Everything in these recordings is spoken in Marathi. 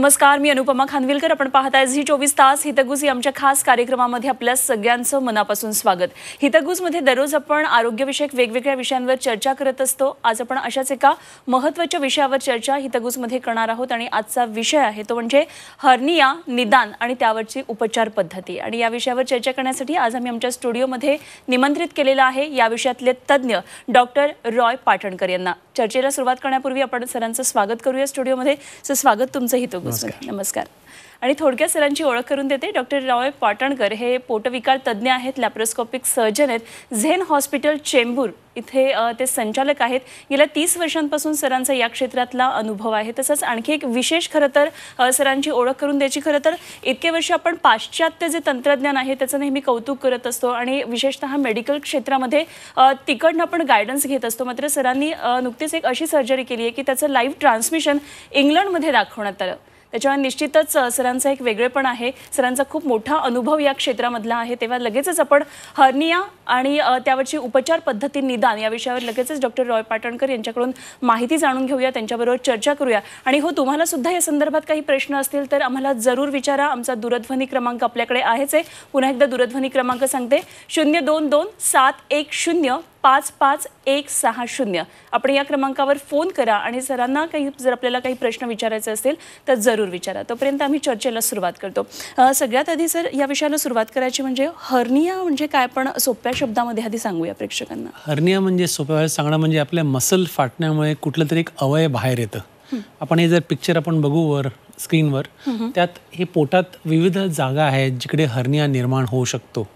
नमस्कार मी अनुपमा खानविलकर आपण पाहताय झी चोवीस तास हितगुज या आमच्या खास कार्यक्रमामध्ये आपल्या सगळ्यांचं मनापासून स्वागत हितगुजमध्ये दररोज आपण आरोग्यविषयक वेगवेगळ्या विषयांवर चर्चा करत असतो आज आपण अशाच एका महत्त्वाच्या विषयावर चर्चा हितगुजमध्ये करणार आहोत आणि आजचा विषय आहे तो म्हणजे हर्निया निदान आणि त्यावरची उपचार पद्धती आणि या विषयावर चर्चा करण्यासाठी आज आम्ही आमच्या स्टुडिओमध्ये निमंत्रित केलेला आहे या विषयातले तज्ज्ञ डॉक्टर रॉय पाटणकर यांना चर्चेला सुरुवात करण्यापूर्वी आपण सरांचं स्वागत करूया स्टुडिओमध्ये सर स्वागत तुमचं हितगुज नमस्कार नमस्कार आणि थोडक्यात सरांची ओळख करून देते डॉक्टर रॉय पाटणकर हे पोटविकार तज्ज्ञ आहेत लॅप्रोस्कोपिक सर्जन आहेत झेन हॉस्पिटल चेंबूर इथे ते संचालक आहेत गेल्या तीस वर्षांपासून सरांचा या क्षेत्रातला अनुभव आहे तसंच आणखी एक विशेष खरं तर सरांची ओळख करून द्यायची खरं तर इतके वर्ष आपण पाश्चात्य जे तंत्रज्ञान आहे त्याचं नेहमी कौतुक करत असतो आणि विशेषतः मेडिकल क्षेत्रामध्ये तिकडनं आपण गायडन्स घेत असतो मात्र सरांनी नुकतीच एक अशी सर्जरी केली आहे की त्याचं लाईव्ह ट्रान्समिशन इंग्लंडमध्ये दाखवण्यात आलं त्याच्यामुळे निश्चितच सरांचा एक वेगळेपण आहे सरांचा खूप मोठा अनुभव या क्षेत्रामधला आहे तेव्हा लगेचच आपण हर्निया आणि त्यावरची उपचार पद्धती निदान या विषयावर लगेचच डॉक्टर रॉय पाटणकर यांच्याकडून माहिती जाणून घेऊया त्यांच्याबरोबर चर्चा करूया आणि हो तुम्हाला सुद्धा या संदर्भात काही प्रश्न असतील तर आम्हाला जरूर विचारा आमचा दूरध्वनी क्रमांक आपल्याकडे आहेच आहे पुन्हा एकदा दूरध्वनी क्रमांक सांगते शून्य दोन दोन सात एक शून्य पाच पाच एक सहा शून्य आपण या क्रमांकावर फोन करा आणि सरांना काही जर आपल्याला काही प्रश्न विचारायचे असेल तर जरूर विचारा तोपर्यंत आम्ही चर्चेला सुरुवात करतो सगळ्यात आधी सर या विषयाला सुरुवात करायची म्हणजे हर्निया म्हणजे काय पण सोप्या शब्दामध्ये आधी सांगूया प्रेक्षकांना हर्निया म्हणजे सोप्या सांगणं म्हणजे आपल्या मसल फाटण्यामुळे कुठलं तरी एक अवय बाहेर येतं आपण हे जर पिक्चर आपण बघू वर स्क्रीनवर त्यात हे पोटात विविध जागा आहेत जिकडे हर्निया निर्माण होऊ शकतो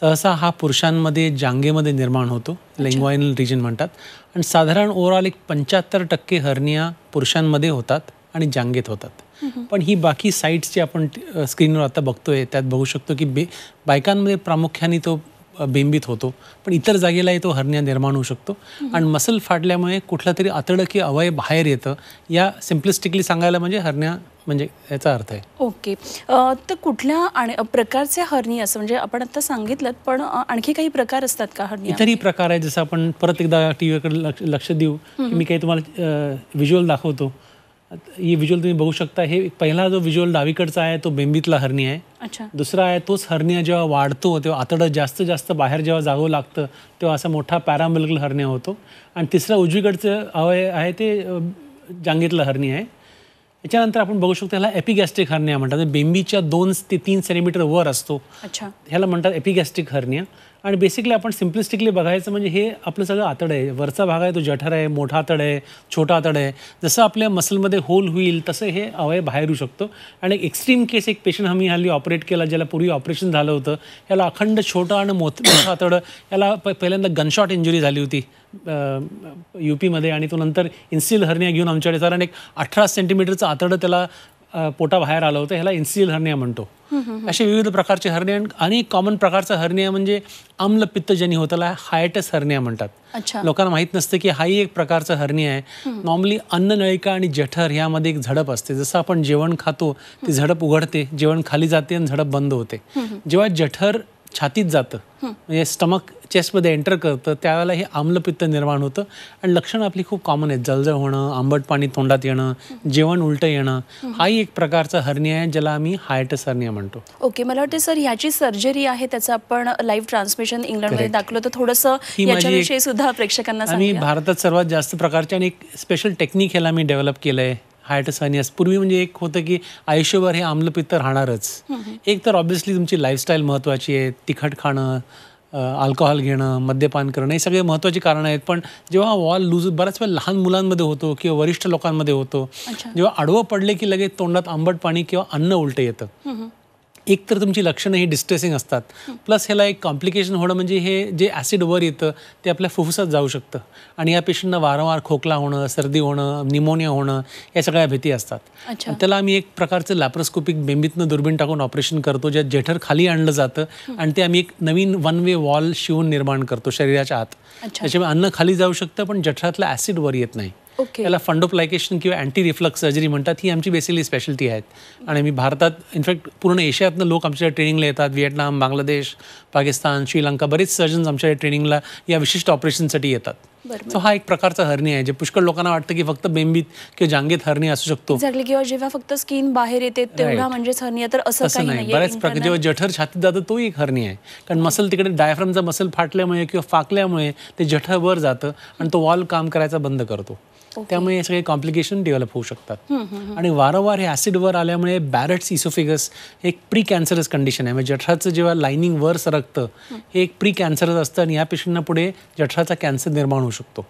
सहसा हा पुरुषांमध्ये जांगेमध्ये निर्माण होतो लेंग्वायनल रिजन म्हणतात आणि साधारण ओव्हरऑल एक पंच्याहत्तर टक्के हर्निया पुरुषांमध्ये होतात आणि जांगेत होतात पण ही बाकी साईट्स जे आपण स्क्रीनवर आता बघतोय त्यात बघू शकतो की बे बायकांमध्ये प्रामुख्याने तो बिंबित होतो पण इतर जागेलाही तो हरण्या निर्माण होऊ शकतो आणि मसल फाटल्यामुळे कुठला तरी आतडं की अवय बाहेर येतं या सिम्प्लिस्टिकली सांगायला म्हणजे हरण्या म्हणजे याचा अर्थ आहे ओके तर कुठल्या आणि प्रकारचे हरणी असं म्हणजे आपण आता सांगितलं पण आणखी काही प्रकार असतात का हरणी इतरही प्रकार आहे जसं आपण परत एकदा टी लक्ष देऊ की मी काही तुम्हाला व्हिज्युअल दाखवतो ही व्हिज्युअल तुम्ही बघू शकता हे पहिला जो व्हिज्युअल डावीकडचा आहे तो बेंबीतला हरणी आहे दुसरा आहे तोच हरण्या जेव्हा वाढतो तेव्हा आतडं जास्त जास्त बाहेर जेव्हा जागो लागतं तेव्हा असा मोठा पॅरामिल्कल हरण्या होतो आणि तिसरा उजवीकडचं अवय आहे ते जांगीतलं हरणी आहे याच्यानंतर आपण बघू शकतो ह्याला एपिगॅस्ट्रिक हर्निया म्हणतात म्हणजे बेंबीच्या दोन ते तीन सेंटीमीटर वर असतो ह्याला म्हणतात एपिगॅस्ट्रिक हर्निया आणि बेसिकली आपण सिम्प्लिस्टिकली बघायचं म्हणजे हे आपलं सगळं आतड आहे वरचा भाग आहे तो जठर आहे मोठा आतड आहे छोटा आतड आहे जसं आपल्या मसलमध्ये होल होईल तसं हे अवयव बाहेर येऊ शकतो आणि एक एक्स्ट्रीम केस एक पेशंट आम्ही हल्ली ऑपरेट केला ज्याला पूर्वी ऑपरेशन झालं होतं याला अखंड छोटं आणि मोठ मोठं आतडं याला पहिल्यांदा गनशॉट इंजुरी झाली होती यू पीमध्ये आणि तो नंतर इन्सिल हरण्या घेऊन आमच्याकडे कारण एक अठरा सेंटीमीटरचं आतडं त्याला पोटा बाहेर आलं होतं ह्याला इन्सिल हर्निया म्हणतो असे विविध प्रकारचे हर्निया अनेक कॉमन प्रकारचा हर्निया म्हणजे आम्ल पित्तजनी होताला हायटस हर्निया म्हणतात लोकांना माहीत नसतं की हाही एक प्रकारचा हर्निया आहे नॉर्मली अन्ननळिका आणि जठर ह्यामध्ये एक झडप असते जसं आपण जेवण खातो ती झडप उघडते जेवण खाली जाते आणि झडप बंद होते जेव्हा जठर छातीत जातं म्हणजे स्टमक चेस्टमध्ये एंटर करतं त्यावेळेला हे आम्लपित्त निर्माण होतं आणि लक्षणं आपली खूप कॉमन आहेत जळजळ होणं आंबट पाणी तोंडात येणं जेवण उलटं येणं हाही एक प्रकारचा हर्निया आहे ज्याला आम्ही हायटस हर्निया म्हणतो ओके मला वाटतं सर ह्याची सर्जरी आहे त्याचं आपण लाईव्ह ट्रान्समिशन इंग्लंडमध्ये दाखलो तर थोडंसं सुद्धा प्रेक्षकांना आम्ही भारतात सर्वात जास्त प्रकारचे आणि एक स्पेशल टेक्निक ह्याला मी डेव्हलप केलं आहे आणि पूर्वी म्हणजे एक होतं की आयुष्यभर हे आम्लपित्त राहणारच एक तर ऑब्व्हियसली तुमची लाईफस्टाईल महत्त्वाची आहे तिखट खाणं अल्कोहोल घेणं मद्यपान करणं हे सगळे महत्त्वाची कारणं आहेत पण जेव्हा वॉल लूज बऱ्याच वेळा लहान मुलांमध्ये होतो किंवा वरिष्ठ लोकांमध्ये होतो जेव्हा आडवं पडले की लगेच तोंडात आंबट पाणी किंवा अन्न उलटं येतं एक तर तुमची लक्षणं ही डिस्ट्रेसिंग असतात प्लस ह्याला एक कॉम्प्लिकेशन होणं म्हणजे हे जे ॲसिड वर येतं ते आपल्या फुफ्फुसात जाऊ शकतं आणि या पेशंटना वारंवार खोकला होणं सर्दी होणं निमोनिया होणं या सगळ्या भीती असतात त्याला आम्ही एक प्रकारचं लॅप्रोस्कोपिक बेंबीतनं दुर्बीण टाकून ऑपरेशन करतो ज्यात जेठर खाली आणलं जातं आणि ते आम्ही एक नवीन वन वे वॉल शिवून निर्माण करतो शरीराच्या आत त्याच्यामुळे अन्न खाली जाऊ शकतं पण जठरातलं ॲसिड वर येत नाही त्याला याला फंडोप्लायकेशन किंवा अँटी रिफ्लक्स सर्जरी म्हणतात ही आमची बेसिकली स्पेशलिटी आहेत आणि आम्ही भारतात इनफॅक्ट पूर्ण एशियातनं लोक आमच्या ट्रेनिंगला येतात व्हिएटनाम बांगलादेश पाकिस्तान श्रीलंका बरेच सर्जन्स आमच्या ट्रेनिंगला या विशिष्ट ऑपरेशनसाठी येतात सो हा एक प्रकारचा हरणी आहे जे पुष्कळ लोकांना वाटतं की फक्त बेंबीत किंवा जांगेत हरणी असू शकतो किंवा जेव्हा फक्त स्किन बाहेर येते तेव्हा म्हणजे हरणी तर असं नाही बऱ्याच प्रकार जेव्हा जठर छातीत जातं तो एक हरणी आहे कारण मसल तिकडे डायफ्रामचा मसल फाटल्यामुळे किंवा फाकल्यामुळे ते जठर वर जातं आणि तो वॉल काम करायचा बंद करतो त्यामुळे हे सगळे कॉम्प्लिकेशन डेव्हलप होऊ शकतात आणि वारंवार हे ऍसिड वर आल्यामुळे बॅरेट्स इसोफिगस एक प्री कॅन्सरस कंडिशन आहे म्हणजे जठराचं जेव्हा लाईनिंग वर सर रक्त हे एक प्री कॅन्सरच असतं आणि या पेशंटना पुढे जठराचा कॅन्सर निर्माण होऊ शकतो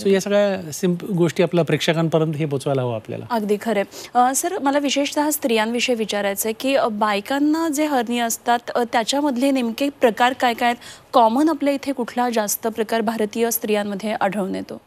सो या सगळ्या सिंपल गोष्टी आपल्या प्रेक्षकांपर्यंत हे पोचवायला हवं आपल्याला अगदी खरे सर मला विशेषतः स्त्रियांविषयी विचारायचं आहे की बायकांना जे हरणी असतात त्याच्यामधले नेमके प्रकार काय काय आहेत कॉमन आपल्या इथे कुठला जास्त प्रकार भारतीय स्त्रियांमध्ये आढळून येतो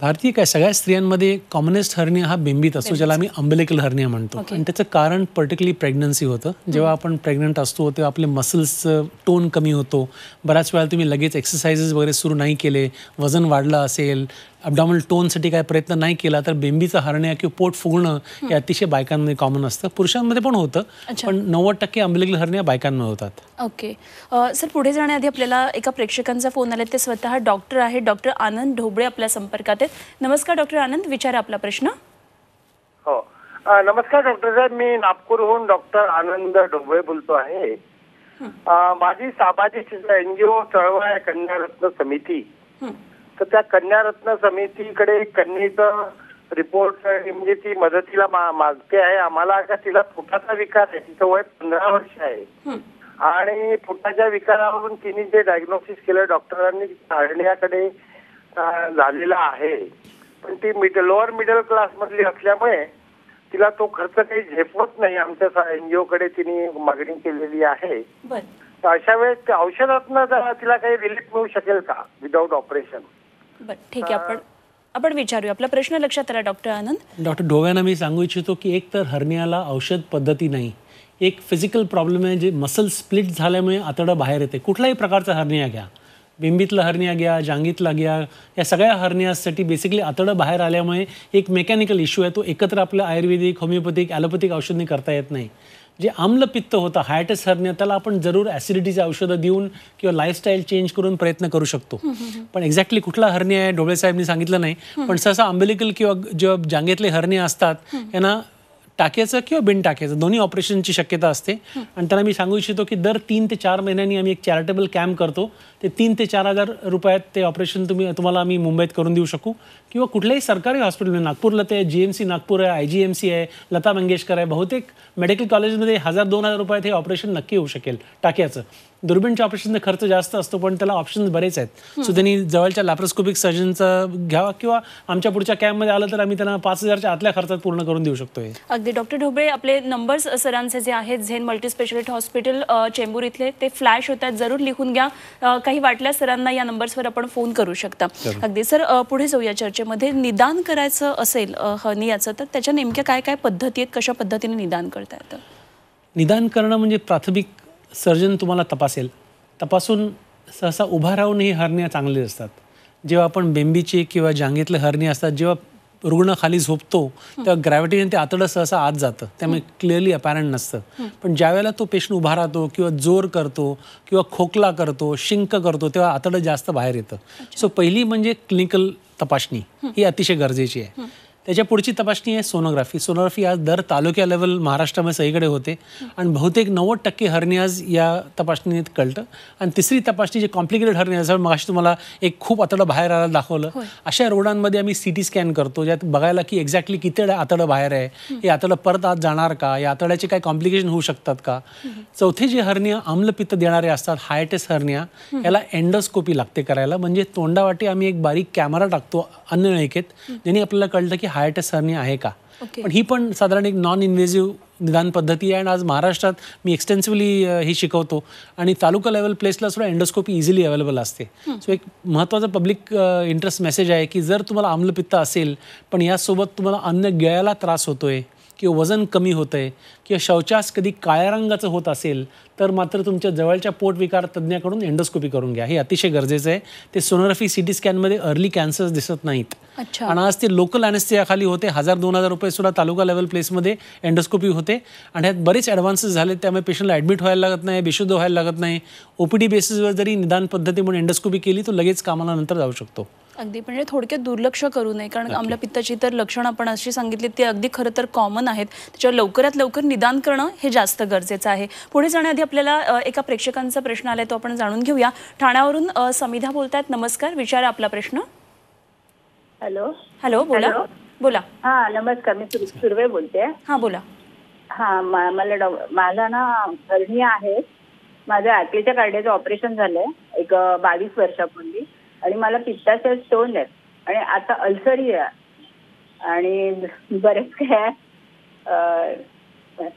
भारतीय काय सगळ्या स्त्रियांमध्ये कॉमनिस्ट हर्निया हा बिंबित असतो ज्याला आम्ही अंबलेकल हर्निया म्हणतो आणि त्याचं कारण पर्टिक्युलरली प्रेग्नन्सी होतं जेव्हा आपण प्रेग्नंट असतो तेव्हा आपले मसल्स टोन कमी होतो बऱ्याच वेळा तुम्ही लगेच एक्सरसाइजेस वगैरे सुरू नाही केले वजन वाढलं असेल अबडामल टोनसाठी काय प्रयत्न नाही केला तर बेंबीचं हरणे किंवा पोट फुगणं हे अतिशय बायकांमध्ये कॉमन असतं पुरुषांमध्ये पण होतं पण नव्वद टक्के आंबलेगील हरण्या बायकांमध्ये होतात ओके सर पुढे जाण्याआधी आपल्याला एका प्रेक्षकांचा फोन आला ते स्वतः डॉक्टर आहे डॉक्टर आनंद ढोबळे आपल्या संपर्कात आहेत नमस्कार डॉक्टर आनंद विचार आपला प्रश्न हो नमस्कार डॉक्टर साहेब मी नागपूरहून डॉक्टर आनंद ढोबळे बोलतो आहे माझी सामाजिक एनजीओ चळवळ कन्यारत्न समिती तर त्या कन्यारत्न समितीकडे कन्याचा रिपोर्ट म्हणजे ती मदतीला मागते आहे आम्हाला का तिला फुटाचा विकार आहे तिचं वय पंधरा वर्ष आहे आणि फुटाच्या विकारावरून तिने जे डायग्नोसिस केलं डॉक्टरांनी चालण्याकडे झालेला आहे पण ती मिडल लोअर मिडल क्लास मधली असल्यामुळे तिला तो खर्च काही झेपवत नाही आमच्या एनजीओ कडे तिने मागणी केलेली आहे अशा वेळेस औषधातनं तिला काही रिलीफ मिळू शकेल का विदाऊट ऑपरेशन बरं ठीक आहे आपण आपण विचारूया आपला प्रश्न लक्षात आला डॉक्टर आनंद डॉक्टर डोव्याना मी सांगू इच्छितो की एक तर हर्नियाला औषध पद्धती नाही एक फिजिकल प्रॉब्लेम आहे जे मसल स्प्लिट झाल्यामुळे आतडं बाहेर येते कुठलाही प्रकारचा हरण्या घ्या बिंबीतला हरण्या घ्या जांगीतला घ्या या सगळ्या हरण्यासाठी बेसिकली आतडं बाहेर आल्यामुळे एक मेकॅनिकल इश्यू आहे तो एकत्र आपलं आयुर्वेदिक होमिओपॅथिक ॲलोपॅथिक औषधने करता येत नाही जे आम्लपित्त होतं हायटस हरणे त्याला आपण जरूर ॲसिडिटीची औषधं देऊन किंवा लाईफस्टाईल चेंज करून प्रयत्न करू शकतो पण एक्झॅक्टली कुठला हरणी आहे ढोबळे साहेबनी सांगितलं नाही पण सहसा आंबेलिकल किंवा जेव्हा जांगेतले हरणे असतात यांना टाकायचं किंवा बिन टाकायचं दोन्ही ऑपरेशनची शक्यता असते आणि त्यांना मी सांगू इच्छितो की दर तीन ते चार महिन्यांनी आम्ही एक चॅरिटेबल कॅम्प करतो ते तीन ते चार हजार रुपयात ते ऑपरेशन तुम्ही तुम्हाला आम्ही मुंबईत करून देऊ शकू किंवा कुठल्याही सरकारी हॉस्पिटल नागपूरला ते जी एम सी नागपूर आहे आय जी एम सी आहे लता मंगेशकर आहे बहुतेक मेडिकल कॉलेजमध्ये हजार दोन हजार रुपयात हे ऑपरेशन नक्की होऊ शकेल टाक्याचं दुर्बिणच्या ऑपरेशनचा खर्च जास्त असतो पण त्याला ऑप्शन्स बरेच आहेत सो त्यांनी जवळच्या लॅप्रोस्कोपिक सर्जनचा घ्यावा किंवा आमच्या पुढच्या मध्ये आलं तर आम्ही त्यांना पाच हजारच्या आतल्या खर्चात पूर्ण करून देऊ शकतो अगदी डॉक्टर ढोबळे आपले नंबर्स सरांचे जे आहेत झेन मल्टीस्पेशालिटी हॉस्पिटल चेंबूर इथले ते फ्लॅश होतात जरूर लिहून घ्या काही वाटल्या सरांना या वर आपण फोन करू शकता अगदी सर पुढे जाऊया चर्चेमध्ये निदान करायचं असेल हनी याचं तर त्याच्या नेमक्या काय काय पद्धती आहेत कशा पद्धतीने निदान करता येतं निदान करणं म्हणजे प्राथमिक सर्जन तुम्हाला तपासेल तपासून सहसा उभा राहून राहूनही हरण्या चांगले असतात जेव्हा आपण बेंबीची किंवा जांगेतले हरणी असतात जेव्हा रुग्ण खाली झोपतो तेव्हा ग्रॅव्हिटीने ते आतडं सहसा आत जातं त्यामुळे क्लिअरली अपॅरंट नसतं पण ज्यावेळेला तो पेशंट उभा राहतो किंवा जोर करतो किंवा खोकला करतो शिंक करतो तेव्हा आतडं जास्त बाहेर येतं सो पहिली म्हणजे क्लिनिकल तपासणी ही अतिशय गरजेची आहे त्याच्या पुढची तपासणी आहे सोनोग्राफी सोनोग्राफी आज दर तालुक्या लेवल महाराष्ट्रामध्ये सगळीकडे होते आणि बहुतेक नव्वद टक्के हर्नियाज या तपासणीत कळतं आणि तिसरी तपासणी जे कॉम्प्लिकेटेड हर्नियाज मग अशी तुम्हाला एक खूप आतडं बाहेर आला दाखवलं अशा रोडांमध्ये आम्ही सी टी स्कॅन करतो ज्यात बघायला की एक्झॅक्टली किती आतडं बाहेर आहे हे आतडं परत आत जाणार का या आतड्याचे काय कॉम्प्लिकेशन होऊ शकतात का चौथे जे हर्निया आम्लपित्त देणारे असतात हायटेस हर्निया याला एंडोस्कोपी लागते करायला म्हणजे तोंडावाटी आम्ही एक बारीक कॅमेरा टाकतो नळिकेत ज्यांनी आपल्याला कळलं की सरनी आहे का पण ही पण साधारण एक नॉन इन्व्हेझिव्ह निदान पद्धती आहे आणि आज महाराष्ट्रात मी एक्सटेन्सिव्हली ही शिकवतो आणि तालुका लेवल प्लेसला सुद्धा एंडोस्कोपी इझिली अवेलेबल असते सो एक महत्वाचा पब्लिक इंटरेस्ट मेसेज आहे की जर तुम्हाला आम्लपित्त असेल पण यासोबत तुम्हाला अन्य गळ्याला त्रास होतोय किंवा वजन कमी होत आहे किंवा शौचास कधी काळ्या रंगाचं होत असेल तर मात्र तुमच्या जवळच्या पोटविकार तज्ज्ञाकडून एंडोस्कोपी करून घ्या हे अतिशय गरजेचं आहे ते सोनोग्राफी टी स्कॅनमध्ये अर्ली कॅन्सर्स दिसत नाहीत आणि आज ते लोकल अॅनेस्थियाखाली होते हजार दोन हजार रुपये सुद्धा तालुका लेवल प्लेसमध्ये एंडोस्कोपी होते आणि ह्यात बरेच ॲडव्हान्सेस झाले त्यामुळे पेशंटला ॲडमिट व्हायला लागत नाही बेशुद्ध व्हायला लागत नाही ओपीडी बेसिसवर जरी निदान पद्धती म्हणून एंडोस्कोपी केली तर लगेच कामाला नंतर जाऊ शकतो अगदी म्हणजे थोडक्यात दुर्लक्ष करू नये कारण पित्ताची तर लक्षणं आपण अशी सांगितली ती अगदी खरं तर कॉमन आहेत त्याच्यावर लवकरात लवकर निदान करणं हे जास्त गरजेचं आहे पुढे जाण्याआधी आपल्याला एका प्रेक्षकांचा प्रश्न आलाय तो आपण जाणून घेऊया ठाण्यावरून समिधा बोलतायत नमस्कार विचार आपला प्रश्न हॅलो हॅलो बोला बोला हा नमस्कार मी सुरवे बोलते हा बोला हा मला माझा ना हर्निया आहे माझ्या ऍपलीच्या कार्डियाचं ऑपरेशन झालंय एक बावीस वर्षापूर्वी आणि मला पित्ताचा स्टोन आहे आणि आता ही आहे आणि बरेच काय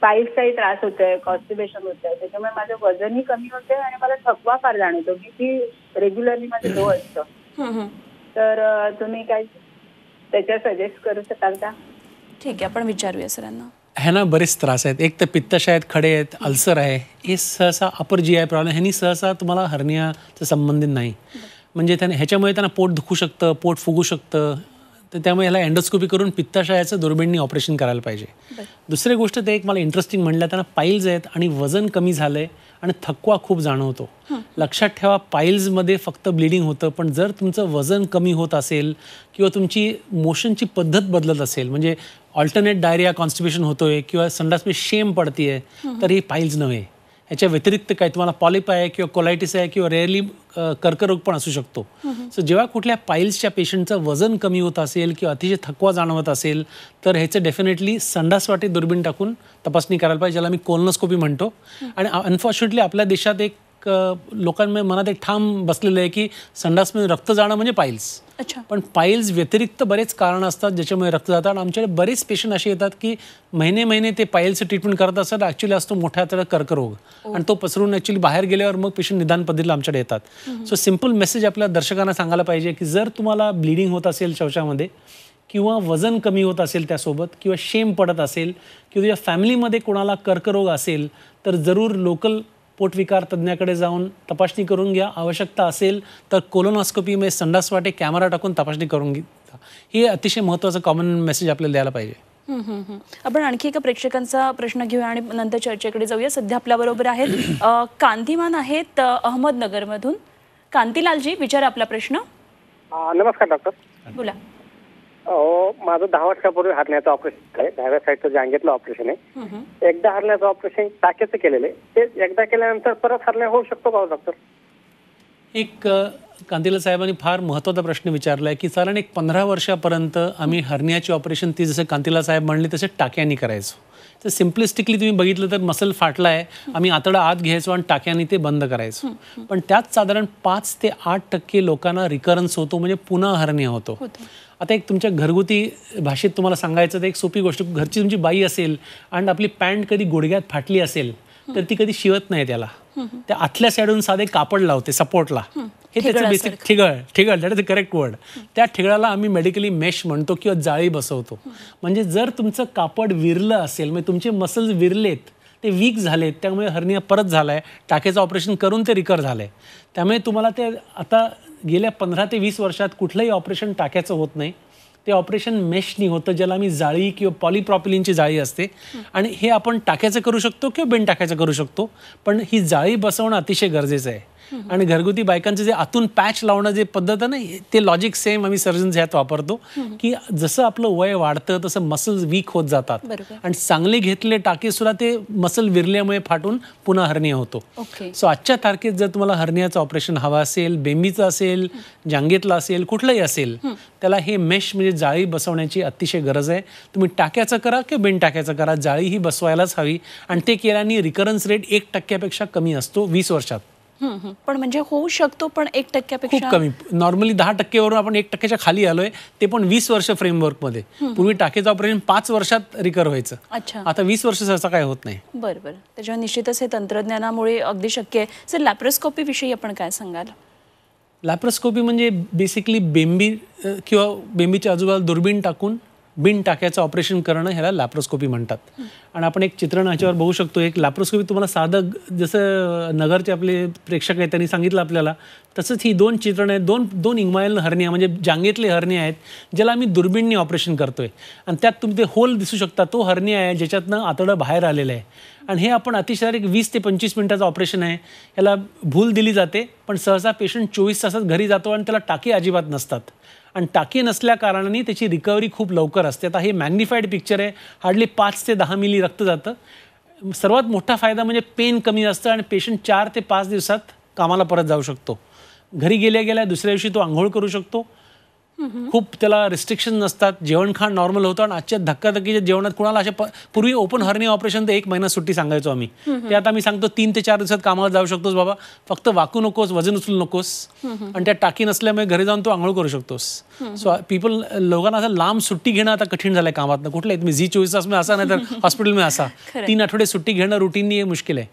पाईल्सचाही त्रास होत आहे कॉन्स्टिबेशन होत आहे त्याच्यामुळे माझं वजनही कमी होते आणि मला थकवा फार जाणवतो की ती रेग्युलरली माझं लो असतं तर तुम्ही काय त्याच्या सजेस्ट करू शकाल का ठीक आहे आपण विचारूया सरांना ना बरेच त्रास आहेत एक तर पित्तशा आहेत खडे आहेत अल्सर आहे हे सहसा अपर जी आय प्रॉब्लेम ह्यांनी सहसा तुम्हाला हर्नियाचं संबंधित नाही म्हणजे त्याने ह्याच्यामुळे त्यांना पोट दुखू शकतं पोट फुगू शकतं तर त्यामुळे ह्याला अँडोस्कोपी करून पित्ताशयाचं दुर्बिणनी ऑपरेशन करायला पाहिजे दुसरी गोष्ट ते एक मला इंटरेस्टिंग म्हणलं त्यांना पाईल्स आहेत आणि वजन कमी झालं आहे आणि थकवा खूप जाणवतो लक्षात ठेवा पाईल्समध्ये फक्त ब्लिडिंग होतं पण जर तुमचं वजन कमी होत असेल किंवा तुमची मोशनची पद्धत बदलत असेल म्हणजे ऑल्टरनेट डायरिया कॉन्स्टिपेशन होतोय किंवा संडास मी शेम पडतीये तर ही पाईल्स नव्हे याच्या व्यतिरिक्त काय तुम्हाला पॉलिप आहे किंवा कोलायटिस आहे किंवा रेअरली कर्करोग पण असू शकतो सो जेव्हा कुठल्या पाईल्सच्या पेशंटचं वजन कमी होत असेल किंवा अतिशय थकवा जाणवत असेल तर ह्याचं डेफिनेटली संडासवाटी दुर्बीण टाकून तपासणी करायला पाहिजे ज्याला मी कोलनोस्कोपी म्हणतो आणि अनफॉर्च्युनेटली आपल्या देशात एक एक लोकांमध्ये मनात एक ठाम बसलेलं आहे की संडासमध्ये रक्त जाणं म्हणजे पाईल्स अच्छा पण पाईल्स व्यतिरिक्त बरेच कारण असतात ज्याच्यामुळे रक्त जातात आणि आमच्याकडे बरेच पेशंट असे येतात की महिने महिने ते पाईल्सचं ट्रीटमेंट करत असतात ॲक्च्युली असतो मोठ्या तर कर्करोग हो. आणि तो पसरून ॲक्च्युली बाहेर गेल्यावर मग पेशंट निदान पद्धतीला आमच्याकडे येतात सो सिम्पल मेसेज आपल्या दर्शकांना सांगायला पाहिजे की जर तुम्हाला ब्लिडिंग होत असेल शौचामध्ये किंवा वजन कमी होत असेल त्यासोबत किंवा शेम पडत असेल किंवा तुझ्या फॅमिलीमध्ये कोणाला कर्करोग असेल तर जरूर लोकल पोटविकार तज्ज्ञाकडे जाऊन तपासणी करून घ्या आवश्यकता असेल तर कोलोनॉस्कोपीमध्ये संडास वाटे कॅमेरा टाकून तपासणी करून घ्या हे अतिशय महत्वाचं कॉमन मेसेज आपल्याला द्यायला पाहिजे आपण आणखी एका प्रेक्षकांचा प्रश्न घेऊया आणि नंतर चर्चेकडे जाऊया सध्या आपल्याबरोबर आहेत कांतीमान आहेत अहमदनगरमधून कांतीलालजी विचारा आपला प्रश्न नमस्कार डॉक्टर बोला माझं दहा वर्षापूर्वी हरण्याचं ऑपरेशन आहे डाव्या साईडचं जांगेतलं ऑपरेशन आहे एकदा हरण्याचं ऑपरेशन टाकेचं केलेलं आहे ते एकदा केल्यानंतर परत हारण्या होऊ शकतो भाऊ डॉक्टर एक कांदिला साहेबांनी फार महत्वाचा प्रश्न विचारलाय की साधारण एक पंधरा वर्षापर्यंत आम्ही हरण्याची ऑपरेशन ती जसं कांतिला साहेब म्हणले तसे टाक्यानी करायचो तर सिम्पलिस्टिकली तुम्ही बघितलं तर मसल फाटलाय आम्ही आतडा आत घ्यायचो आणि टाक्यानी ते बंद करायचो पण त्यात साधारण पाच ते आठ टक्के लोकांना रिकरन्स होतो म्हणजे पुन्हा हरण्या होतो आता एक तुमच्या घरगुती भाषेत तुम्हाला सांगायचं तर एक सोपी गोष्ट घरची तुमची बाई असेल आणि आपली पॅन्ट कधी गुडघ्यात फाटली असेल तर ती कधी शिवत नाही त्याला त्या आतल्या साईडून साधे कापड लावते सपोर्टला हे त्याचं बेसिक ठिगळ ठिगळ that is a correct word त्या ठिगळाला आम्ही मेडिकली मेश म्हणतो किंवा जाळी बसवतो म्हणजे जर तुमचं कापड विरलं असेल म्हणजे तुमचे मसल्स विरलेत ते वीक झालेत त्यामुळे हर्निया परत झालाय टाकेचं ऑपरेशन करून ते रिकर झालंय त्यामुळे तुम्हाला ते आता गेल्या पंधरा ते वीस वर्षात कुठलंही ऑपरेशन टाक्याचं होत नाही ते ऑपरेशन मेशनी होतं ज्याला मी जाळी किंवा पॉलिप्रॉपिलिनची जाळी असते आणि हे आपण टाक्याचं करू शकतो किंवा बिन टाक्याचं करू शकतो पण ही जाळी बसवणं अतिशय गरजेचं आहे आणि घरगुती बायकांचं जे आतून पॅच लावणं जे पद्धत आहे ना ते लॉजिक सेम आम्ही सर्जन्स ह्यात वापरतो की जसं आपलं वय वाढतं तसं मसल वीक होत जातात आणि चांगले घेतले टाके सुद्धा ते मसल विरल्यामुळे फाटून पुन्हा हर्निया होतो सो आजच्या तारखेत जर तुम्हाला हर्नियाचं ऑपरेशन हवं असेल बेंबीचं असेल जांगेतलं असेल कुठलंही असेल त्याला हे मेश म्हणजे जाळी बसवण्याची अतिशय गरज आहे तुम्ही टाक्याचं करा किंवा टाक्याचं करा जाळी ही बसवायलाच हवी आणि ते केल्याने रिकरन्स रेट एक टक्क्यापेक्षा कमी असतो वीस वर्षात पण म्हणजे होऊ शकतो पण एक टक्क्यापेक्षा कमी नॉर्मली दहा टक्केवरून आपण एक टक्क्याच्या खाली आलोय ते पण वीस वर्ष फ्रेमवर्क मध्ये पूर्वी टाकेचं ऑपरेशन पाच वर्षात रिकर व्हायचं अच्छा आता वीस वर्ष सहसा काय होत नाही बरोबर त्याच्यावर निश्चितच हे तंत्रज्ञानामुळे अगदी शक्य आहे सर लॅप्रोस्कोपी विषयी आपण काय सांगाल लॅप्रोस्कोपी म्हणजे बेसिकली बेंबी किंवा बेंबीच्या आजूबाजूला दुर्बीण टाकून बिन टाक्याचं ऑपरेशन करणं ह्याला लॅप्रोस्कोपी म्हणतात आणि आपण एक चित्रण ह्याच्यावर बघू शकतो एक लॅप्रोस्कोपी तुम्हाला साधक जसं नगरचे आपले प्रेक्षक आहेत त्यांनी सांगितलं आपल्याला तसंच ही दोन चित्रण आहेत दोन दोन इंगमायल हर्निया म्हणजे जांगेतले हर्निया आहेत ज्याला आम्ही दुर्बिणने ऑपरेशन करतोय आणि त्यात तुम्ही ते होल दिसू शकता तो हर्निया आहे ज्याच्यातनं आतडं बाहेर आलेलं आहे आणि हे आपण अतिशय एक वीस ते पंचवीस मिनिटाचं ऑपरेशन आहे ह्याला भूल दिली जाते पण सहसा पेशंट चोवीस तासात घरी जातो आणि त्याला टाकी अजिबात नसतात आणि टाकी नसल्या कारणाने त्याची रिकव्हरी खूप लवकर असते आता हे मॅग्निफाईड पिक्चर आहे हार्डली पाच ते दहा मिली रक्त जातं सर्वात मोठा फायदा म्हणजे पेन कमी असतं आणि पेशंट चार ते पाच दिवसात कामाला परत जाऊ शकतो घरी गेल्या गेल्या दुसऱ्या दिवशी तो आंघोळ करू शकतो खूप त्याला रिस्ट्रिक्शन नसतात जेवण खाण नॉर्मल होतं आणि आजच्या धक्काधक्कीच्या जेवणात कुणाला अशा पूर्वी ओपन हर्नी ऑपरेशन तर एक महिना सुट्टी सांगायचो आम्ही ते आता मी सांगतो तीन ते चार दिवसात कामाला जाऊ शकतोस बाबा फक्त वाकू नकोस वजन उचलू नकोस आणि त्या टाकी नसल्यामुळे घरी जाऊन तो आंघोळ करू शकतोस सो पीपल लोकांना असं लांब सुट्टी घेणं आता कठीण झालंय कामात कुठल्या मी झी चोवीस तास असा नाही तर हॉस्पिटल मध्ये असा तीन आठवडे सुट्टी घेणं रुटीननी हे मुश्किल आहे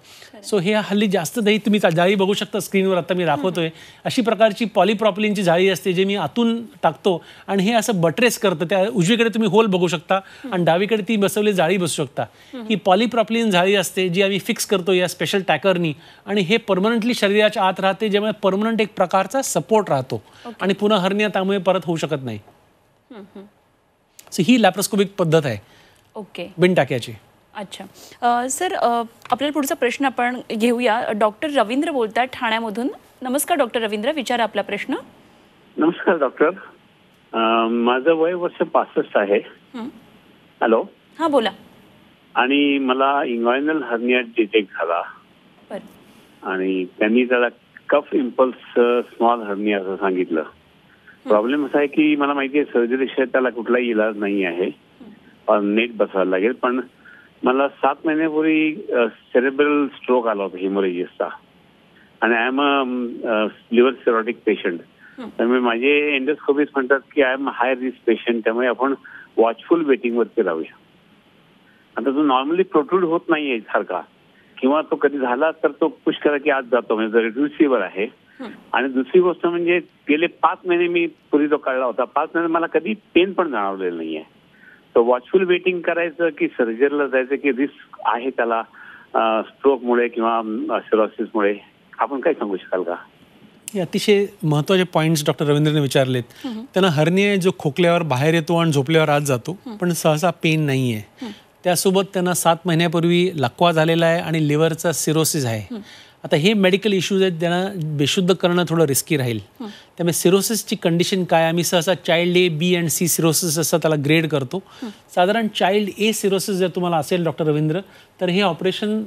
सो हे हल्ली जास्त दही तुम्ही जाळी बघू शकता स्क्रीनवर आता मी दाखवतोय अशी प्रकारची पॉलिप्रॉपलिनची जाळी असते जे मी आतून टाकतो आणि हे असं बटरेस करतं त्या उजवीकडे तुम्ही होल बघू शकता आणि डावीकडे ती बसवली जाळी बसू शकता ही पॉलिप्रॉपलिन जाळी असते जी आम्ही फिक्स करतो या स्पेशल टॅकरनी आणि हे परमनंटली शरीराच्या आत राहते ज्यामुळे परमनंट एक प्रकारचा सपोर्ट राहतो आणि पुन्हा हरण्या त्यामुळे परत होऊ शकत नाही ही लॅप्रोस्कोपिक पद्धत आहे ओके बिन टाक्याची अच्छा सर आपल्याला पुढचा प्रश्न आपण घेऊया डॉक्टर रवींद्र बोलतात ठाण्यामधून नमस्कार डॉक्टर रवींद्र विचारा आपला प्रश्न नमस्कार डॉक्टर माझं वय वर्ष पासष्ट आहे हॅलो हा बोला आणि मला इंग्लॉयनल हर्निया डिटेक्ट झाला आणि त्यांनी त्याला कफ इम्पल्स स्मॉल हर्निया असं सांगितलं प्रॉब्लेम असा आहे की मला माहिती आहे सर्जरीशिवाय त्याला कुठलाही इलाज नाही आहे नेट बसवायला लागेल पण मला सात महिन्यापूर्वी सेरेब्रल स्ट्रोक आला होता हिमोरेजिसचा आणि I am a liver cirrhotic patient त्यामुळे माझे एंडोस्कोपिस म्हणतात की I am high risk patient त्यामुळे आपण वॉचफुल वेटिंग वेटिंगवरती राहूया आता तो नॉर्मली प्रोट्रूड होत नाहीये सारखा किंवा तो कधी झाला तर तो पुश करा की आज जातो म्हणजे रिड्युसिव्हर आहे आणि दुसरी गोष्ट म्हणजे गेले पाच महिने मी पूर्वी तो काढला होता पाच महिने मला कधी पेन पण जाणवलेलं नाहीये वॉचफुल वेटिंग करायचं की सर्जरीला जायचं की रिस्क आहे त्याला स्ट्रोकमुळे किंवा सिरोसिसमुळे आपण काय सांगू शकाल का हे अतिशय महत्वाचे पॉईंट्स डॉक्टर रवींद्रने विचारलेत त्यांना हर्निया जो खोकल्यावर बाहेर येतो आणि झोपल्यावर आत जातो पण सहसा पेन नाही आहे त्यासोबत त्यांना सात महिन्यापूर्वी लक्वा झालेला आहे आणि लिव्हरचा सिरोसिस आहे आता हे मेडिकल इश्यूज आहेत ज्यांना बेशुद्ध करणं थोडं रिस्की राहील त्यामुळे सिरोसिसची कंडिशन काय आम्ही सहसा Child A B and C cirrhosis असं त्याला ग्रेड करतो साधारण चाइल्ड ए सिरोसिस जर तुम्हाला असेल डॉक्टर रवींद्र तर हे ऑपरेशन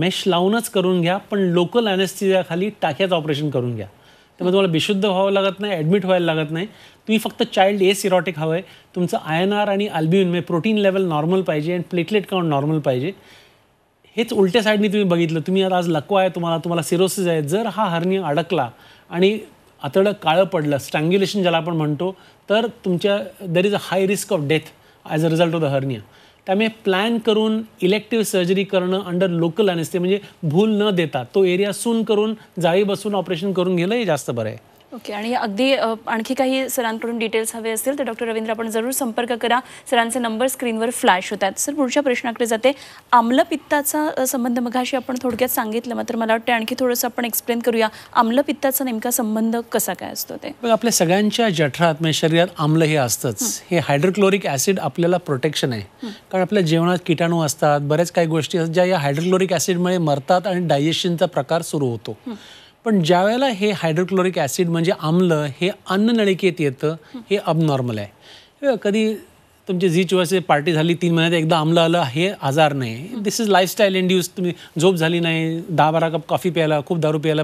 मेश लावूनच करून घ्या पण लोकल अॅनेस्थिजाखाली टाक्याचं ऑपरेशन करून घ्या त्यामुळे तुम्हाला बेशुद्ध व्हावं लागत नाही ॲडमिट व्हायला लागत नाही तुम्ही फक्त चाइल्ड ए सिरॉटिक हवं आहे तुमचं आय एन आर आणि अल्ब्युन म्हणजे प्रोटीन लेवल नॉर्मल पाहिजे अँड प्लेटलेट काउंट नॉर्मल पाहिजे हेच उलट्या साईडनी तुम्ही बघितलं तुम्ही आता आज लकवा आहे तुम्हाला तुम्हाला सिरोसिस आहे जर हा हर्निया अडकला आणि आतडं काळं पडलं स्ट्रँग्युलेशन ज्याला आपण म्हणतो तर तुमच्या there is a high risk of death as a result of the hernia त्यामुळे प्लॅन करून इलेक्टिव्ह सर्जरी करणं अंडर लोकल अनेस्ते म्हणजे भूल न देता तो एरिया सून करून जाळी बसून ऑपरेशन करून घेणं हे जास्त बरं आहे ओके आणि अगदी आणखी काही सरांकडून डिटेल्स हवे असतील तर डॉक्टर रवींद्र आपण जरूर संपर्क करा सरांचे नंबर स्क्रीनवर फ्लॅश होतात सर पुढच्या प्रश्नाकडे जाते पित्ताचा संबंध मगाशी आपण थोडक्यात सांगितलं मात्र मला वाटतं आणखी थोडंसं आपण एक्सप्लेन करूया पित्ताचा नेमका संबंध कसा काय असतो ते आपल्या सगळ्यांच्या जठरात म्हणजे शरीरात आम्ल हे असतंच हे हायड्रोक्लोरिक ऍसिड आपल्याला प्रोटेक्शन आहे कारण आपल्या जेवणात किटाणू असतात बऱ्याच काही गोष्टी असतात ज्या या हायड्रोक्लोरिक ॲसिडमुळे मरतात आणि डायजेशनचा प्रकार सुरू होतो पण ज्या वेळेला हे हायड्रोक्लोरिक ॲसिड म्हणजे आम्ल हे अन्ननळिकेत येतं हे अबनॉर्मल आहे कधी तुमची झी चोवाची पार्टी झाली तीन महिन्यात एकदा आमलं आलं हे आजार नाही दिस इज लाईफस्टाईल इंड्यूस तुम्ही झोप झाली नाही दहा बारा कप कॉफी प्यायला खूप दारू प्यायला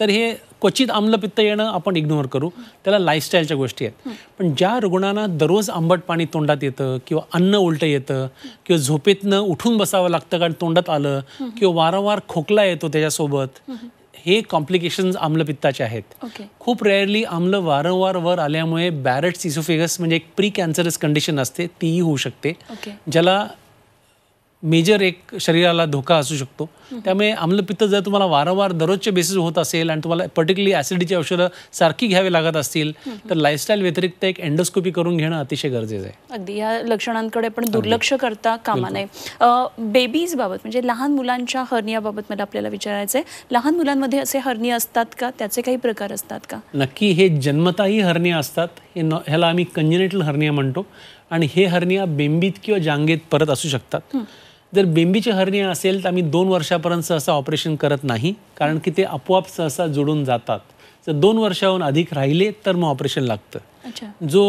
तर हे क्वचित आम्लपित्त येणं आपण इग्नोर करू त्याला लाईफस्टाईलच्या गोष्टी आहेत पण ज्या रुग्णांना दररोज आंबट पाणी तोंडात येतं किंवा अन्न उलटं येतं किंवा झोपेतनं उठून बसावं लागतं कारण तोंडात आलं किंवा वारंवार खोकला येतो त्याच्यासोबत हे कॉम्प्लिकेशन्स आम्लपित्ताचे आहेत खूप रेअरली आम्ल वारंवार वर आल्यामुळे बॅरेट्स इसोफेगस म्हणजे एक प्री कॅन्सरस कंडिशन असते तीही होऊ शकते ज्याला मेजर एक शरीराला धोका असू शकतो त्यामुळे आम्लपित्त जर तुम्हाला वारंवार दररोजच्या बेसिस होत असेल आणि तुम्हाला पर्टिक्युलरली ऍसिडीची औषधं सारखी घ्यावी लागत असतील तर लाईफस्टाईल व्यतिरिक्त एक एंडोस्कोपी करून घेणं अतिशय गरजेचं आहे अगदी या लक्षणांकडे पण दुर्लक्ष करता कामा नये बेबीज बाबत म्हणजे लहान मुलांच्या हर्नियाबाबत मला आपल्याला विचारायचं आहे लहान मुलांमध्ये असे हर्निया असतात का त्याचे काही प्रकार असतात का नक्की हे जन्मताही हर्निया असतात हे ह्याला आम्ही कंजनेटल हर्निया म्हणतो आणि हे हर्निया बेंबीत किंवा जांगेत परत असू शकतात जर बेंबीची हरणी असेल तर आम्ही दोन वर्षापर्यंत सहसा ऑपरेशन करत नाही कारण की ते आपोआप सहसा जुडून जातात जर दोन वर्षाहून अधिक राहिले तर मग ऑपरेशन लागतं जो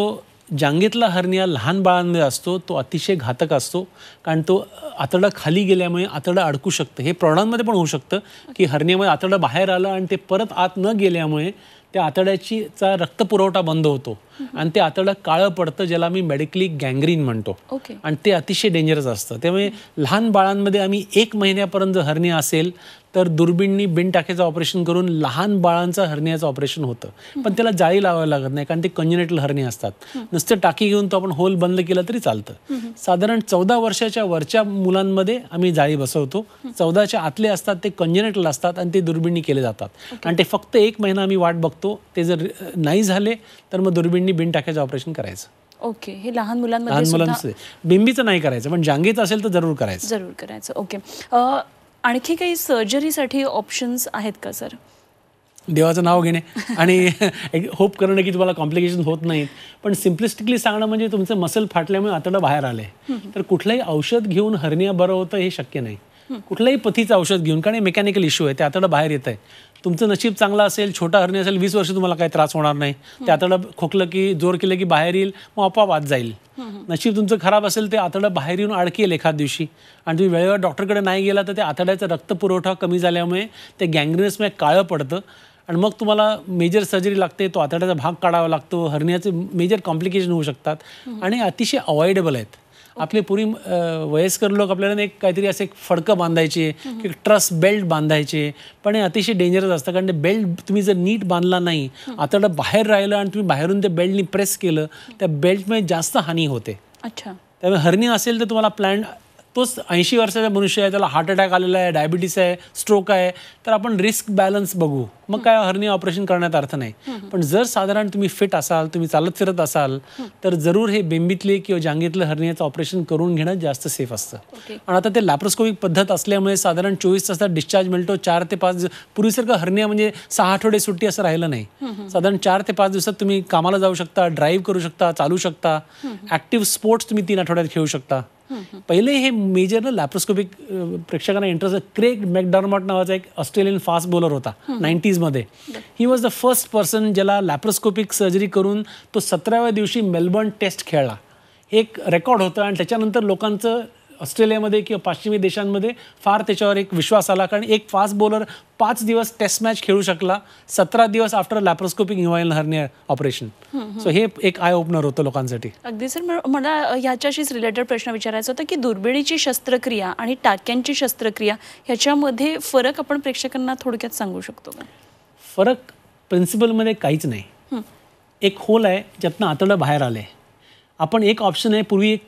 जांगेतला हर्निया लहान बाळांमध्ये असतो तो अतिशय घातक असतो कारण तो आतडा खाली गेल्यामुळे आतडं अडकू शकतं हे प्रौढांमध्ये पण होऊ शकतं की हर्नियामुळे आतडं बाहेर आलं आणि ते परत आत न गेल्यामुळे त्या आतड्याची चा रक्तपुरवठा बंद होतो आणि ते आतडं काळं पडतं ज्याला आम्ही मेडिकली गँग्रीन म्हणतो आणि ते अतिशय डेंजरस असतं त्यामुळे लहान बाळांमध्ये आम्ही एक महिन्यापर्यंत जर हरणे असेल तर दुर्बिणनी टाकेचं ऑपरेशन करून लहान बाळांचं हरण्याचं ऑपरेशन होतं पण त्याला जाळी लावायला लागत नाही कारण ते कंजनेटल हरणे असतात नुसतं टाकी घेऊन तो आपण होल बंद केला तरी चालतं साधारण चौदा वर्षाच्या वरच्या मुलांमध्ये आम्ही जाळी बसवतो चौदाच्या आतले असतात ते कंजनेटल असतात आणि ते दुर्बिणनी केले जातात आणि ते फक्त एक महिना आम्ही वाट बघतो ते जर नाही झाले तर मग दुर्बिण पेशंटनी बिन टाकायचं ऑपरेशन करायचं ओके हे लहान मुलांमध्ये लहान मुलांचं बिंबीचं नाही करायचं पण जांगीचं असेल तर जरूर करायचं जरूर करायचं ओके आणखी काही सर्जरीसाठी ऑप्शन्स आहेत का सर देवाचं नाव घेणे आणि होप करणं की तुम्हाला कॉम्प्लिकेशन होत नाहीत पण सिम्प्लिस्टिकली सांगणं म्हणजे तुमचं मसल फाटल्यामुळे आतडं बाहेर आले तर कुठलंही औषध घेऊन हर्निया बरं होतं हे शक्य नाही कुठल्याही पथीचं औषध घेऊन कारण मेकॅनिकल इश्यू आहे ते आतडं बाहेर येत आहे तुमचं नशीब चांगलं असेल छोटा हरणी असेल वीस वर्ष तुम्हाला काही त्रास होणार नाही ते आतडं खोकलं की जोर केलं की बाहेर येईल मग आपोआप आत जाईल नशीब तुमचं खराब असेल ते आतडं बाहेर येऊन अडकेल एखाद दिवशी आणि तुम्ही वेळेवर डॉक्टरकडे नाही गेला तर ते आतड्याचा रक्त पुरवठा कमी झाल्यामुळे ते मध्ये काळं पडतं आणि मग तुम्हाला मेजर सर्जरी लागते तो आतड्याचा भाग काढावा लागतो हरण्याचे मेजर कॉम्प्लिकेशन होऊ शकतात आणि अतिशय अवॉइडेबल आहेत आपले पूर्वी वयस्कर लोक आपल्याला एक काहीतरी असे एक फडकं बांधायचे की ट्रस्ट बेल्ट बांधायचे पण हे अतिशय डेंजरस असतं कारण ते बेल्ट तुम्ही जर नीट बांधला नाही आता बाहेर राहिलं आणि तुम्ही बाहेरून ते बेल्टनी प्रेस केलं त्या बेल्टमुळे जास्त हानी होते अच्छा त्यामुळे हरणी असेल तर तुम्हाला प्लॅन तोच ऐंशी वर्षाचा मनुष्य आहे त्याला हार्ट अटॅक आलेला आहे डायबिटीस आहे स्ट्रोक आहे तर आपण रिस्क बॅलन्स बघू मग काय हर्नी ऑपरेशन करण्यात अर्थ नाही पण जर साधारण तुम्ही फिट असाल तुम्ही चालत फिरत असाल तर जरूर हे बेंबीतले किंवा जांगीतलं हर्नियाचं ऑपरेशन करून घेणं जास्त सेफ असतं आणि आता ते लॅप्रोस्कोपिक पद्धत असल्यामुळे साधारण चोवीस तासात डिस्चार्ज मिळतो चार ते पाच पूर्वीसारखं हर्निया म्हणजे सहा आठवडे सुट्टी असं राहिलं नाही साधारण चार ते पाच दिवसात तुम्ही कामाला जाऊ शकता ड्राईव्ह करू शकता चालू शकता ऍक्टिव्ह स्पोर्ट्स तुम्ही तीन आठवड्यात खेळू शकता पहिले हे मेजर ना लॅप्रोस्कोपिक प्रेक्षकांना इंटरेस्ट क्रेग मॅकडॉर्मॉट नावाचा एक ऑस्ट्रेलियन फास्ट बॉलर होता नाईन्टीजमध्ये he was the first person ज्याला लॅप्रोस्कोपिक सर्जरी करून तो सतराव्या दिवशी मेलबर्न टेस्ट खेळला एक रेकॉर्ड होता आणि त्याच्यानंतर लोकांचं ऑस्ट्रेलियामध्ये किंवा पाश्चिमी देशांमध्ये फार त्याच्यावर एक विश्वास आला कारण एक फास्ट बॉलर पाच दिवस टेस्ट मॅच खेळू शकला सतरा दिवस आफ्टर लॅप्रोस्कोपिक हिवायन हर्निया ऑपरेशन सो हे एक आय ओपनर होतं लोकांसाठी अगदी सर मला ह्याच्याशीच रिलेटेड प्रश्न विचारायचा होता की दुर्बिणीची शस्त्रक्रिया आणि टाक्यांची शस्त्रक्रिया ह्याच्यामध्ये फरक आपण प्रेक्षकांना थोडक्यात सांगू शकतो का फरक प्रिन्सिपलमध्ये काहीच नाही एक होल आहे ज्यातनं आतडं बाहेर आलं आपण एक ऑप्शन आहे पूर्वी एक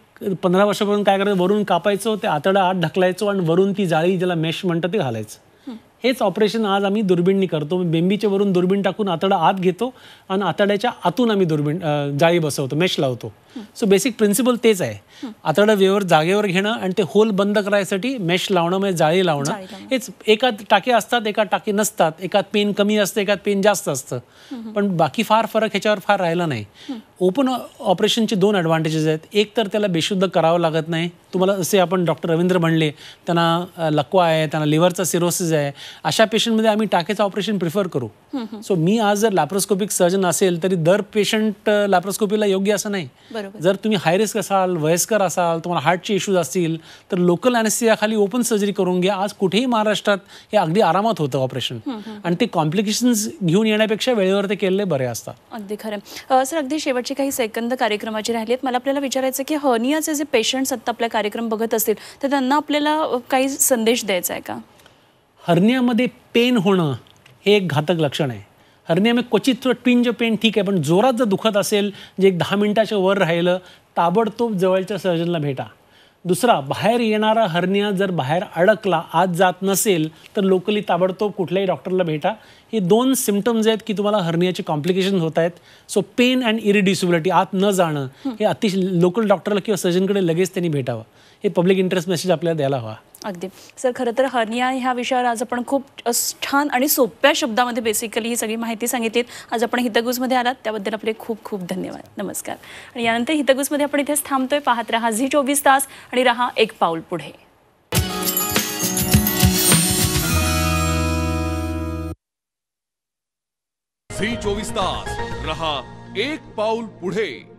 पंधरा वर्षापर्यंत काय करायचं वरून कापायचो ते आतडा आत ढकलायचो आणि वरून ती जाळी ज्याला मेश म्हणतं ते घालायचं हेच ऑपरेशन आज आम्ही दुर्बिणनी करतो बेंबीच्या वरून दुर्बीण टाकून आतडा आत घेतो आणि आतड्याच्या आतून आम्ही दुर्बीण जाळी बसवतो मेश लावतो सो बेसिक प्रिन्सिपल तेच आहे आतडं जागेवर घेणं आणि ते होल बंद करायसाठी मेश लावणं म्हणजे जाळी लावणं हेच एका टाके असतात एका टाके नसतात एकात पेन कमी असतं एकात पेन जास्त असतं पण बाकी फार फरक ह्याच्यावर फार राहिला नाही ओपन ऑपरेशनचे दोन ॲडव्हान्टेजेस आहेत एक तर त्याला बेशुद्ध करावं लागत नाही तुम्हाला जसे आपण डॉक्टर रवींद्र म्हणले त्यांना लकवा आहे त्यांना लिव्हरचा सिरोसिस आहे अशा पेशंटमध्ये आम्ही टाकेचं ऑपरेशन प्रिफर करू सो मी आज जर लॅप्रोस्कोपिक सर्जन असेल तरी दर पेशंट लॅप्रोस्कोपीला योग्य असं नाही जर तुम्ही हाय रिस्क असाल वयस्कर वयस्कर असाल तुम्हाला हार्टचे इश्यूज असतील तर लोकल खाली ओपन सर्जरी करून घ्या आज कुठेही महाराष्ट्रात हे अगदी आरामात होतं ऑपरेशन आणि ते कॉम्प्लिकेशन्स घेऊन येण्यापेक्षा वेळेवर ते केलेले बरे असतात अगदी खरं सर अगदी शेवटचे काही सेकंद कार्यक्रमाचे राहिले आहेत मला आपल्याला विचारायचं की हर्नियाचे जे पेशंट्स आता आपला कार्यक्रम बघत असतील तर त्यांना आपल्याला काही संदेश द्यायचा आहे का हर्नियामध्ये पेन होणं हे एक घातक लक्षण आहे हर्निया में क्वचित ट्विन जो पेन ठीक आहे पण जोरात जर दुखत असेल जे एक दहा मिनटाच्या वर राहिलं ताबडतोब जवळच्या सर्जनला भेटा दुसरा बाहेर येणारा हर्निया जर बाहेर अडकला आत जात नसेल तर लोकली ताबडतोब कुठल्याही डॉक्टरला भेटा हे दोन सिमटम्स आहेत की तुम्हाला हर्नियाचे कॉम्प्लिकेशन होत आहेत सो पेन अँड इरिड्युसिबिलिटी आत न जाणं हे अतिशय लोकल डॉक्टरला किंवा सर्जनकडे लगेच त्यांनी भेटावं हे पब्लिक इंटरेस्ट मेसेज आपल्याला द्यायला हवा अगदी सर खरं तर हर्निया ह्या विषयावर आज आपण खूप छान आणि सोप्या शब्दामध्ये बेसिकली ही सगळी माहिती सांगितली आज आपण हितगुजमध्ये आलात त्याबद्दल आपले खूप खूप धन्यवाद नमस्कार आणि यानंतर हितगुजमध्ये आपण इथेच थांबतोय पाहत राहा झी चोवीस तास आणि राहा एक पाऊल पुढे झी चोवीस तास रहा एक पाऊल पुढे